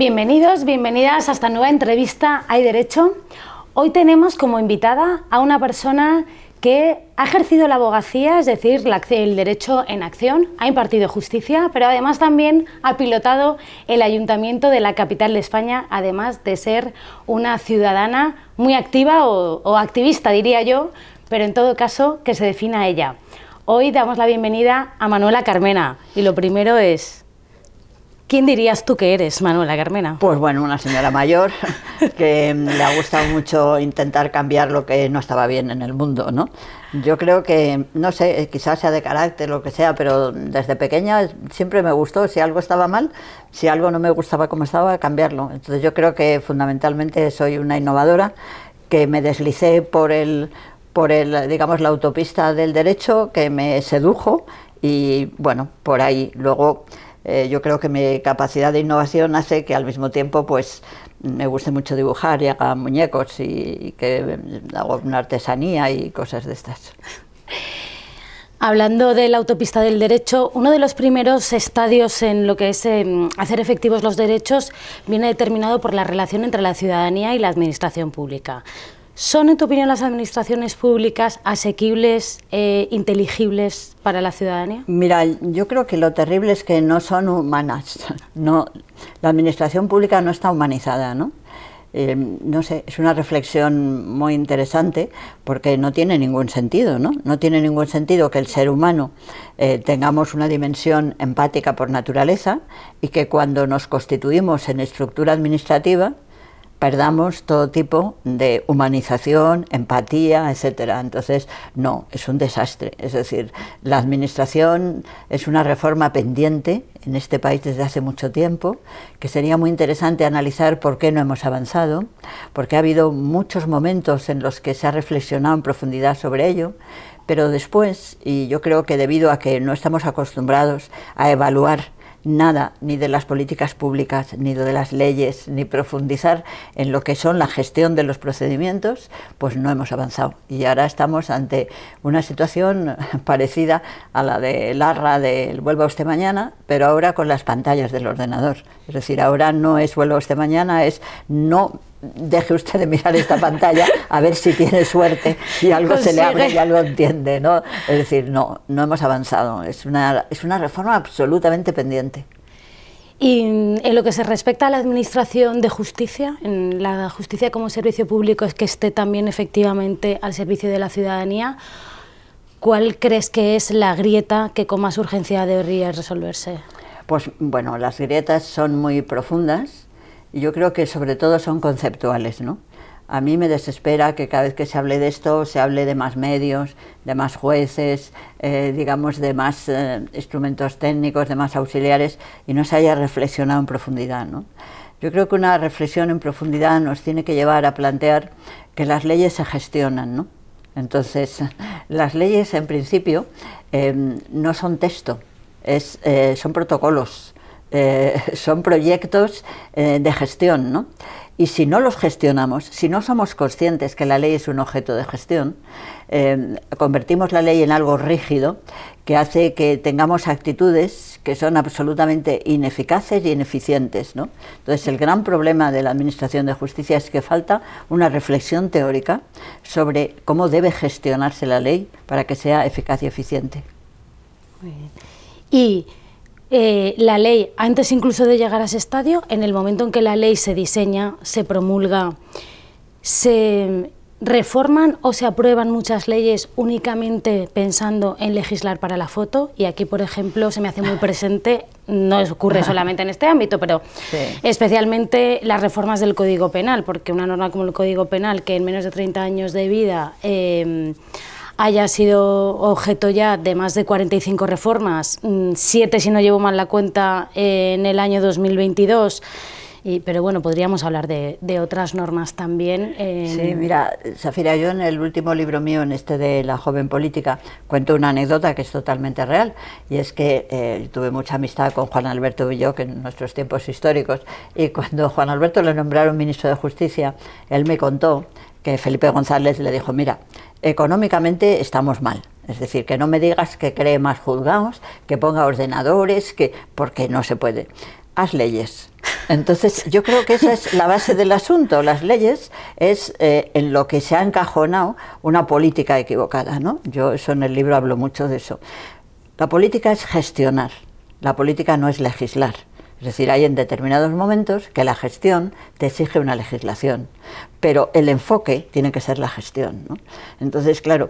Bienvenidos, bienvenidas a esta nueva entrevista Hay Derecho. Hoy tenemos como invitada a una persona que ha ejercido la abogacía, es decir, el derecho en acción, ha impartido justicia, pero además también ha pilotado el ayuntamiento de la capital de España, además de ser una ciudadana muy activa o, activista, diría yo, pero en todo caso que se defina ella. Hoy damos la bienvenida a Manuela Carmena y lo primero es, ¿Quién dirías tú que eres, Manuela Carmena? Pues bueno, una señora mayor que le ha gustado mucho intentar cambiar lo que no estaba bien en el mundo, ¿no? Yo creo que, no sé, eh, quizás sea de carácter, lo que sea, pero desde pequeña siempre me gustó, si algo estaba mal, si algo no me gustaba como estaba, cambiarlo. Entonces yo creo que fundamentalmente soy una innovadora que me deslicé por el por el, digamos, la autopista del derecho que me sedujo y bueno, por ahí luego eh, yo creo que mi capacidad de innovación hace que al mismo tiempo pues me guste mucho dibujar y haga muñecos y, que mm, hago una artesanía y cosas de estas. Hablando de la autopista del derecho, uno de los primeros estadios en lo que es em, hacer efectivos los derechos viene determinado por la relación entre la ciudadanía y la administración pública. ¿Son, en tu opinión, las administraciones públicas asequibles, e inteligibles para la ciudadanía? Mira, yo creo que lo terrible es que no son humanas. No, la administración pública no está humanizada, ¿no? Eh, no sé, es una reflexión muy interesante porque no tiene ningún sentido, ¿no? No tiene ningún sentido que el ser humano eh, tengamos una dimensión empática por naturaleza y que cuando nos constituimos en estructura administrativa, perdamos todo tipo de humanización, empatía, etcétera. Entonces, no, es un desastre. Es decir, la administración es una reforma pendiente en este país desde hace mucho tiempo, que sería muy interesante analizar por qué no hemos avanzado, porque ha habido muchos momentos en los que se ha reflexionado en profundidad sobre ello, pero después, y yo creo que debido a que no estamos acostumbrados a evaluar nada ni de las políticas públicas, ni de las leyes, ni profundizar en lo que son la gestión de los procedimientos, pues no hemos avanzado. Y ahora estamos ante una situación parecida a la de Larra del vuelva usted mañana, pero ahora con las pantallas del ordenador. Es decir, ahora no es vuelva usted mañana, es no deje usted de mirar esta pantalla a ver si tiene suerte y algo se le abre y algo entiende, ¿no? Es decir, no, no hemos avanzado, es una, es una reforma absolutamente pendiente. Y mm, en lo que se respecta a la Administración de Justicia, en la justicia como servicio público es que esté también efectivamente al servicio de la ciudadanía, ¿cuál crees que es la grieta que con más urgencia debería resolverse? Pues bueno, las grietas son muy profundas y yo creo que sobre todo son conceptuales, ¿no? A mí me desespera que cada vez que se hable de esto se hable de más medios, de más jueces, eh, digamos, de más eh, instrumentos técnicos, de más auxiliares y no se haya reflexionado en profundidad. ¿no? Yo creo que una reflexión en profundidad nos tiene que llevar a plantear que las leyes se gestionan. ¿no? Entonces, las leyes en principio eh, no son texto, son protocolos eh, son proyectos eh, de gestión, ¿no? Y si no los gestionamos, si no somos conscientes que la ley es un objeto de gestión, eh, convertimos la ley en algo rígido que hace que tengamos actitudes que son absolutamente ineficaces y ineficientes. ¿no? Entonces, el gran problema de la Administración de Justicia es que falta una reflexión teórica sobre cómo debe gestionarse la ley para que sea eficaz y eficiente. Y eh, la ley, antes incluso de llegar a ese estadio, en el momento en que la ley se diseña, se promulga, se reforman o se aprueban muchas leyes únicamente pensando en legislar para la foto y aquí por ejemplo se me hace muy presente no ocurre solamente en este ámbito pero especialmente las reformas del código penal porque una norma como el código penal que en menos de 30 años de vida eh, haya sido objeto ya de más de 45 reformas, mm, siete si no llevo mal la cuenta en el año 2022. Y, pero bueno, podríamos hablar de, otras normas también. Sí, mira, Safira, yo en el último libro mío, en este de la joven política, cuento una anécdota que es totalmente real, y es que eh, tuve mucha amistad con Juan Alberto Villó, que en nuestros tiempos históricos, y cuando Juan Alberto le nombraron ministro de Justicia, él me contó que Felipe González le dijo, mira, económicamente estamos mal. Es decir, que no me digas que cree más juzgados, que ponga ordenadores, que porque no se puede. Haz leyes. Entonces, yo creo que esa es la base del asunto. Las leyes es eh, en lo que se ha encajonado una política equivocada, ¿no? Yo eso en el libro hablo mucho de eso. La política es gestionar. La política no es legislar. Es decir, hay en determinados momentos que la gestión te exige una legislación, pero el enfoque tiene que ser la gestión. Entonces, claro,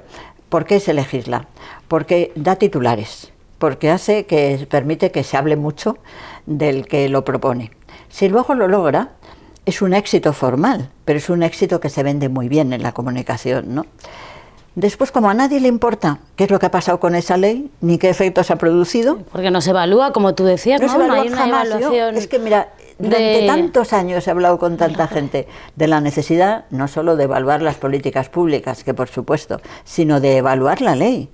¿por qué se legisla? Porque da titulares, porque hace que permite que se hable mucho del que lo propone. Si luego lo logra, es un éxito formal, pero es un éxito que se vende muy bien en la comunicación, ¿no? Después, como a nadie le importa qué es lo que ha pasado con esa ley, ni qué efectos ha producido. Porque no se evalúa, como tú decías, no, ¿no? Se evalúa no hay es que, mira, durante tantos años he hablado con tanta gente de la necesidad no solo de evaluar las políticas públicas, que por supuesto, sino de evaluar la ley.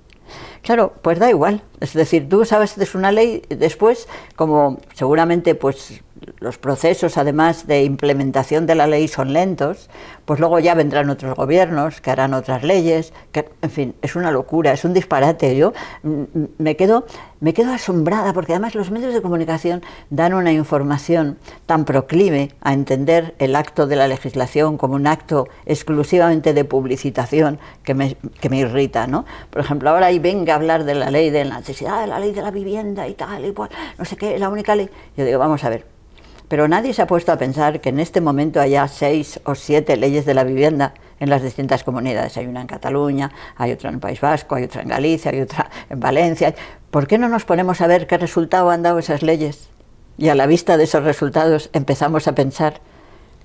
Claro, pues da igual. Es decir, tú sabes que es una ley después, como seguramente pues los procesos, además de implementación de la ley, son lentos, pues luego ya vendrán otros gobiernos que harán otras leyes, que, en fin, es una locura, es un disparate. Yo mm, mm, me quedo, me quedo asombrada porque además los medios de comunicación dan una información tan proclive a entender el acto de la legislación como un acto exclusivamente de publicitación que me, que me irrita, ¿no? Por ejemplo, ahora ahí venga a hablar de la ley de la ah, necesidad de la ley de la vivienda y tal y no sé qué, la única ley. Yo digo, vamos a ver, pero nadie se ha puesto a pensar que en este momento haya seis o siete leyes de la vivienda en las distintas comunidades. Hay una en Cataluña, hay otra en el País Vasco, hay otra en Galicia, hay otra en Valencia. ¿Por qué no nos ponemos a ver qué resultado han dado esas leyes? Y a la vista de esos resultados empezamos a pensar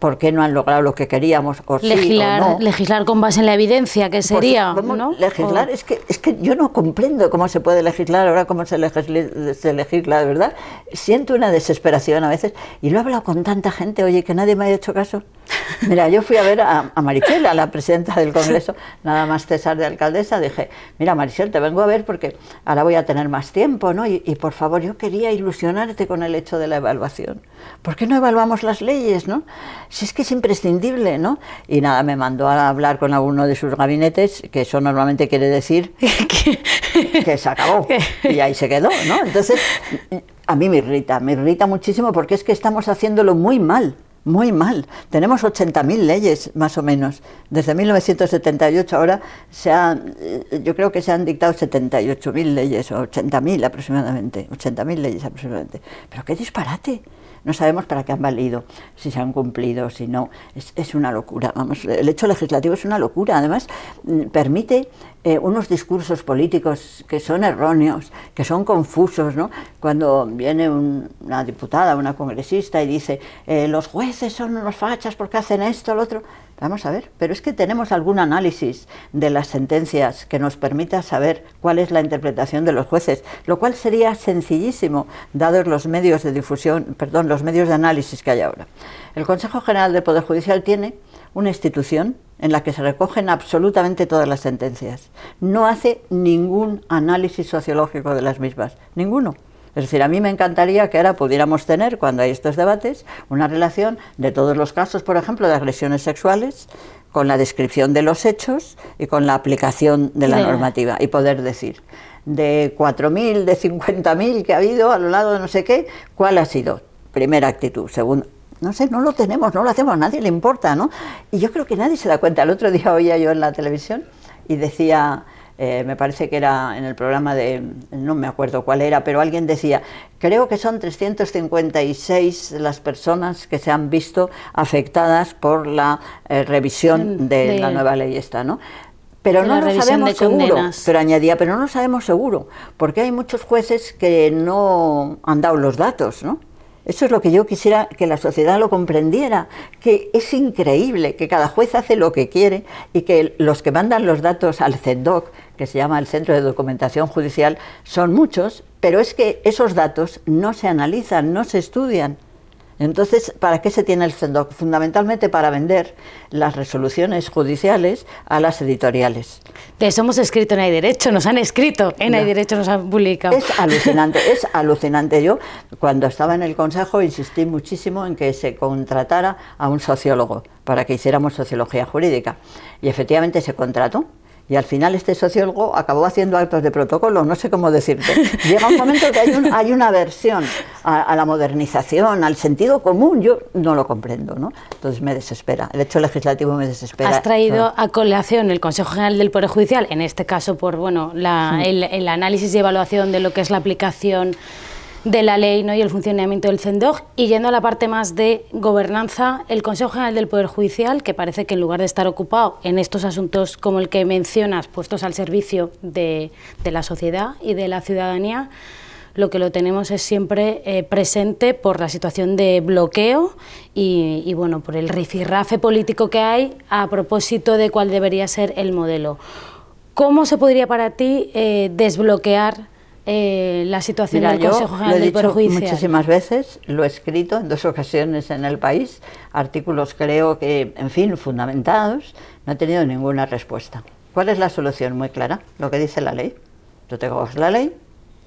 por qué no han logrado lo que queríamos o legislar, legislar con base en la evidencia que pues, sería ¿Cómo ¿no? legislar es que es que yo no comprendo cómo se puede legislar ahora cómo se legisla, se de verdad siento una desesperación a veces y lo he hablado con tanta gente oye que nadie me ha hecho caso mira yo fui a ver a, a a la presidenta del Congreso nada más César de alcaldesa dije mira Marichel te vengo a ver porque ahora voy a tener más tiempo no y, y por favor yo quería ilusionarte con el hecho de la evaluación por qué no evaluamos las leyes no si es que es imprescindible, ¿no? Y nada, me mandó a hablar con alguno de sus gabinetes, que eso normalmente quiere decir que, se acabó. Y ahí se quedó, ¿no? Entonces, a mí me irrita, me irrita muchísimo porque es que estamos haciéndolo muy mal muy mal. Tenemos 80.000 leyes, más o menos. Desde 1978 ahora se han, eh, yo creo que se han dictado 78.000 leyes, o 80.000 aproximadamente, 80.000 leyes aproximadamente. Pero qué disparate no sabemos para qué han valido, si se han cumplido, si no. Es, una locura, vamos, el hecho legislativo es una locura, además mm, permite eh, unos discursos políticos que son erróneos, que son confusos, ¿no? Cuando viene una diputada, una congresista y dice, eh, los jueces son unos fachas porque hacen esto, lo otro, Vamos a ver, pero es que tenemos algún análisis de las sentencias que nos permita saber cuál es la interpretación de los jueces, lo cual sería sencillísimo dados los medios de difusión, perdón, los medios de análisis que hay ahora. El Consejo General del Poder Judicial tiene una institución en la que se recogen absolutamente todas las sentencias. No hace ningún análisis sociológico de las mismas, ninguno. Es decir, a mí me encantaría que ahora pudiéramos tener, cuando hay estos debates, una relación de todos los casos, por ejemplo, de agresiones sexuales, con la descripción de los hechos y con la aplicación de la normativa y poder decir de 4.000, de 50.000 que ha habido a lo largo de no sé qué, cuál ha sido primera actitud, segunda, no sé, no lo tenemos, no lo hacemos, a nadie le importa, ¿no? Y yo creo que nadie se da cuenta. El otro día oía yo en la televisión y decía, eh, me parece que era en el programa de, no me acuerdo cuál era, pero alguien decía, creo que son 356 las personas que se han visto afectadas por la eh, revisión de, la nueva ley esta, ¿no? Pero no lo sabemos seguro, pero añadía, pero no sabemos seguro, porque hay muchos jueces que no han dado los datos, ¿no? Eso es lo que yo quisiera que la sociedad lo comprendiera, que es increíble que cada juez hace lo que quiere y que los que mandan los datos al CEDOC, e que se llama el Centro de Documentación Judicial, son muchos, pero es que esos datos no se analizan, no se estudian. Entonces, ¿para qué se tiene el CENDOC? Fundamentalmente para vender las resoluciones judiciales a las editoriales. De hemos escrito en Hay Derecho, nos han escrito en Hay Derecho, nos han publicado. Es alucinante, es alucinante. Yo, cuando estaba en el Consejo, insistí muchísimo en que se contratara a un sociólogo para que hiciéramos sociología jurídica. Y efectivamente se contrató y al final este sociólogo acabó haciendo actos de protocolo, no sé cómo decirte. Llega un momento que hay, una aversión a, la modernización, al sentido común, yo no lo comprendo, ¿no? Entonces me desespera, el hecho legislativo me desespera. Has traído a colación el Consejo General del Poder Judicial, en este caso por bueno el análisis y evaluación de lo que es la aplicación de la ley ¿no? y el funcionamiento del CENDOG. Y yendo a la parte más de gobernanza, el Consejo General del Poder Judicial, que parece que en lugar de estar ocupado en estos asuntos como el que mencionas, puestos al servicio de, la sociedad y de la ciudadanía, lo que lo tenemos es siempre eh, presente por la situación de bloqueo y, bueno, por el rifirrafe político que hay a propósito de cuál debería ser el modelo. ¿Cómo se podría para ti eh, desbloquear eh, la situación del Consejo General lo he dicho Muchísimas veces, lo he escrito en dos ocasiones en el país, artículos creo que, en fin, fundamentados, no he tenido ninguna respuesta. ¿Cuál es la solución? Muy clara, lo que dice la ley. Tú te coges la ley,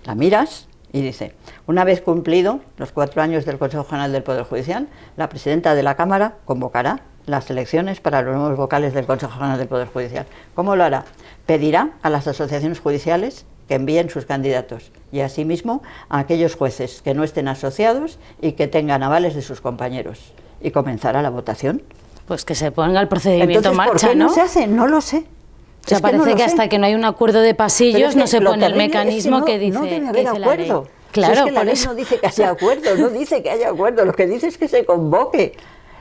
la miras y dice, una vez cumplido los cuatro años del Consejo General del Poder Judicial, la presidenta de la Cámara convocará las elecciones para los nuevos vocales del Consejo General del Poder Judicial. ¿Cómo lo hará? Pedirá a las asociaciones judiciales que envíen sus candidatos y asimismo a aquellos jueces que no estén asociados y que tengan avales de sus compañeros. Y comenzará la votación. Pues que se ponga el procedimiento en marcha, ¿por qué ¿no? se hace? No lo sé. O sea, parece que, hasta que no hay un acuerdo de pasillos no se pone el mecanismo que, dice que, dice. No acuerdo. Claro, si es que la ley no dice que haya acuerdo, no dice que haya acuerdo, lo que dice es que se convoque.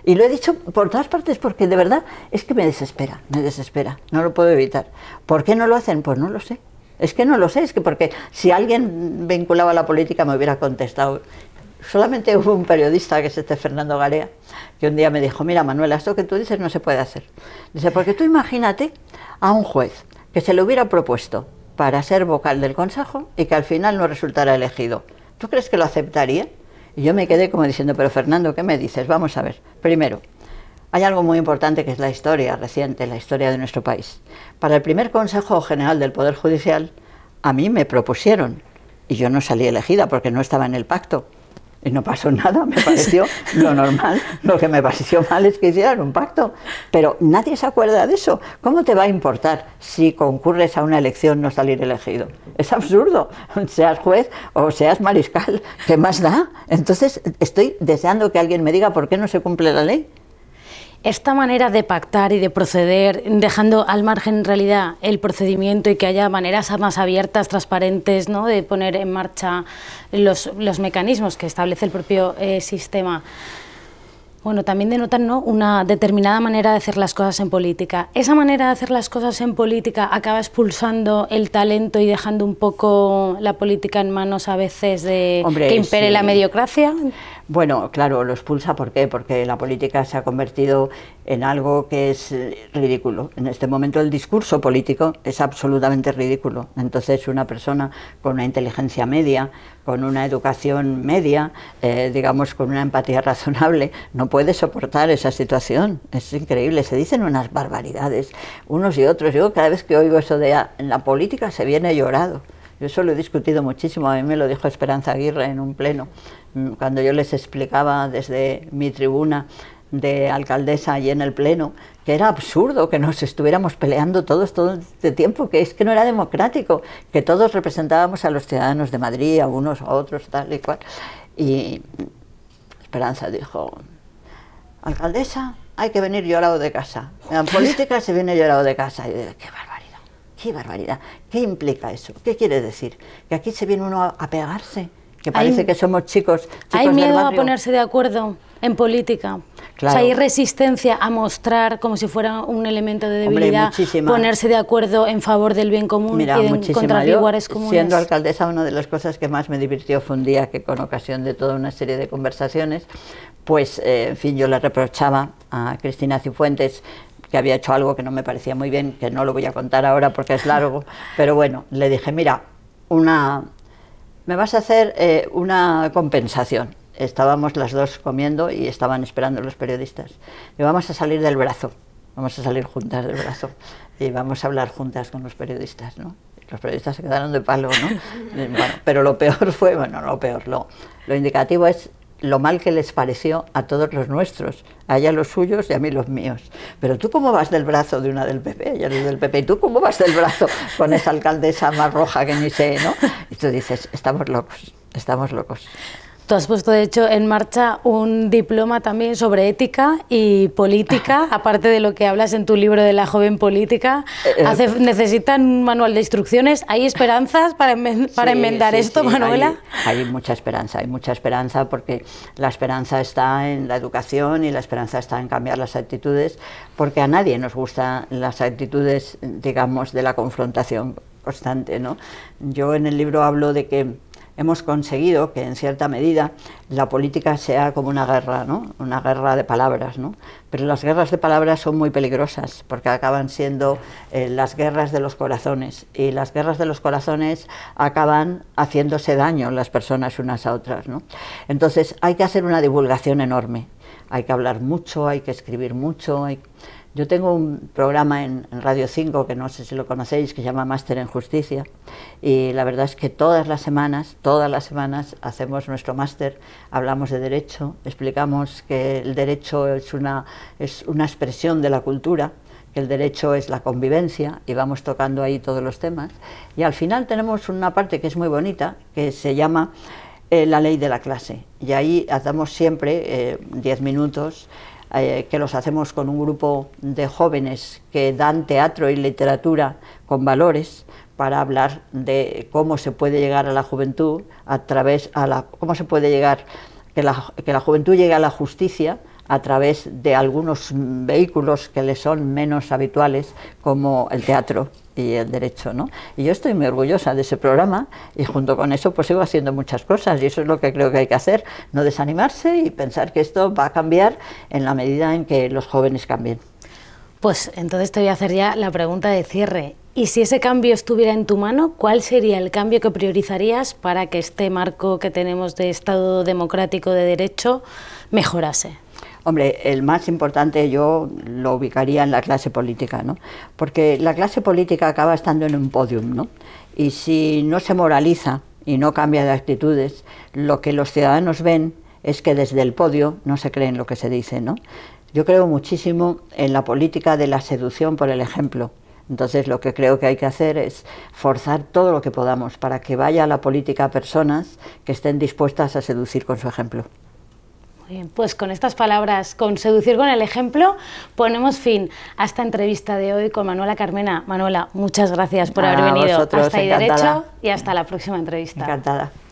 Y lo he dicho por todas partes porque de verdad es que me desespera, me desespera, no lo puedo evitar. ¿Por qué no lo hacen? Pues no lo sé. Es que no lo sé, es que porque si alguien vinculaba a la política me hubiera contestado. Solamente hubo un periodista, que es este Fernando Garea, que un día me dijo, mira Manuela, esto que tú dices no se puede hacer. Dice, porque tú imagínate a un juez que se le hubiera propuesto para ser vocal del Consejo y que al final no resultara elegido. ¿Tú crees que lo aceptaría? Y yo me quedé como diciendo, pero Fernando, ¿qué me dices? Vamos a ver. Primero, hay algo muy importante que es la historia reciente, la historia de nuestro país. Para el primer Consejo General del Poder Judicial, a mí me propusieron, y yo no salí elegida porque no estaba en el pacto, y no pasó nada, me pareció lo normal. Lo que me pareció mal es que hicieran un pacto, pero nadie se acuerda de eso. ¿Cómo te va a importar si concurres a una elección no salir elegido? Es absurdo, seas juez o seas mariscal, ¿qué más da? Entonces estoy deseando que alguien me diga por qué no se cumple la ley. Esta manera de pactar y de proceder, dejando al margen en realidad el procedimiento y que haya maneras más abiertas, transparentes, ¿no? de poner en marcha los, mecanismos que establece el propio eh, sistema, bueno, también denotan ¿no? una determinada manera de hacer las cosas en política. Esa manera de hacer las cosas en política acaba expulsando el talento y dejando un poco la política en manos a veces de que impere la mediocracia. Bueno, claro, lo expulsa, ¿por qué? Porque la política se ha convertido en algo que es ridículo. En este momento el discurso político es absolutamente ridículo. Entonces una persona con una inteligencia media, con una educación media, eh, digamos con una empatía razonable, no puede soportar esa situación. Es increíble, se dicen unas barbaridades unos y otros. Yo cada vez que oigo eso de ah, en la política se viene llorado. Yo eso lo he discutido muchísimo, a mí me lo dijo Esperanza Aguirre en un pleno, mm, cuando yo les explicaba desde mi tribuna de alcaldesa allí en el pleno, que era absurdo que nos estuviéramos peleando todos todo este tiempo, que es que no era democrático, que todos representábamos a los ciudadanos de Madrid, a unos, a otros, tal y cual. Y Esperanza dijo, alcaldesa, hay que venir llorado de casa. En política se viene llorado de casa. Y yo, qué bárbaro ¡Qué barbaridad! ¿Qué implica eso? ¿Qué quiere decir? ¿Que aquí se viene uno a pegarse? Que parece que somos chicos. chicos hay miedo a ponerse de acuerdo en política. hay resistencia a mostrar como si fuera un elemento de debilidad, ponerse de acuerdo en favor del bien común y de, contra Yo, comunes. Siendo alcaldesa, una de las cosas que más me divirtió fue un día que con ocasión de toda una serie de conversaciones, pues, eh, en fin, yo le reprochaba a Cristina Cifuentes que había hecho algo que no me parecía muy bien, que no lo voy a contar ahora porque es largo, pero bueno, le dije, mira, una, me vas a hacer eh, una compensación. Estábamos las dos comiendo y estaban esperando los periodistas. Y vamos a salir del brazo, vamos a salir juntas del brazo y vamos a hablar juntas con los periodistas, los periodistas se quedaron de palo, ¿no? pero lo peor fue, bueno, lo peor, lo indicativo es lo mal que les pareció a todos los nuestros, a ella los suyos y a mí los míos. Pero tú cómo vas del brazo de una del PP, ya del PP, y tú cómo vas del brazo con esa alcaldesa más roja que ni sé, ¿no? Y tú dices, estamos locos, estamos locos. Tú has puesto, de hecho, en marcha un diploma también sobre ética y política, aparte de lo que hablas en tu libro de la joven política. Eh, eh, ¿Necesitan un manual de instrucciones? ¿Hay esperanzas para, enmendar esto, Manuela? Hay, hay, mucha esperanza, hay mucha esperanza porque la esperanza está en la educación y la esperanza está en cambiar las actitudes, porque a nadie nos gustan las actitudes, digamos, de la confrontación constante. ¿no? Yo en el libro hablo de que hemos conseguido que en cierta medida la política sea como una guerra, ¿no? una guerra de palabras. ¿no? Pero las guerras de palabras son muy peligrosas porque acaban siendo eh, las guerras de los corazones y las guerras de los corazones acaban haciéndose daño las personas unas a otras. Entonces hay que hacer una divulgación enorme, hay que hablar mucho, hay que escribir mucho. Yo tengo un programa en, Radio 5 que no sé si lo conocéis, que se llama Máster en Justicia, y la verdad es que todas las semanas, todas las semanas hacemos nuestro máster, hablamos de derecho, explicamos que el derecho es una, es una expresión de la cultura, que el derecho es la convivencia y vamos tocando ahí todos los temas. Y al final tenemos una parte que es muy bonita, que se llama eh, la ley de la clase. Y ahí hacemos siempre 10 eh, minutos eh, que los hacemos con un grupo de jóvenes que dan teatro y literatura con valores para hablar de cómo se puede llegar a la juventud a través a la cómo se puede llegar que la, que la juventud llegue a la justicia a través de algunos vehículos que le son menos habituales, como el teatro y el derecho. ¿no? Y yo estoy muy orgullosa de ese programa y junto con eso pues sigo haciendo muchas cosas y eso es lo que creo que hay que hacer, no desanimarse y pensar que esto va a cambiar en la medida en que los jóvenes cambien. Pues entonces te voy a hacer ya la pregunta de cierre. Y si ese cambio estuviera en tu mano, ¿cuál sería el cambio que priorizarías para que este marco que tenemos de Estado democrático de derecho mejorase? Hombre, el más importante yo lo ubicaría en la clase política, ¿no? Porque la clase política acaba estando en un podium, ¿no? Y si no se moraliza y no cambia de actitudes, lo que los ciudadanos ven es que desde el podio no se creen lo que se dice, ¿no? Yo creo muchísimo en la política de la seducción por el ejemplo. Entonces lo que creo que hay que hacer es forzar todo lo que podamos para que vaya a la política personas que estén dispuestas a seducir con su ejemplo. Eh, pues con estas palabras, con seducir con el ejemplo, ponemos fin a esta entrevista de hoy con Manuela Carmena. Manuela, muchas gracias por haber venido. hasta ahí derecho y hasta la próxima entrevista. Encantada.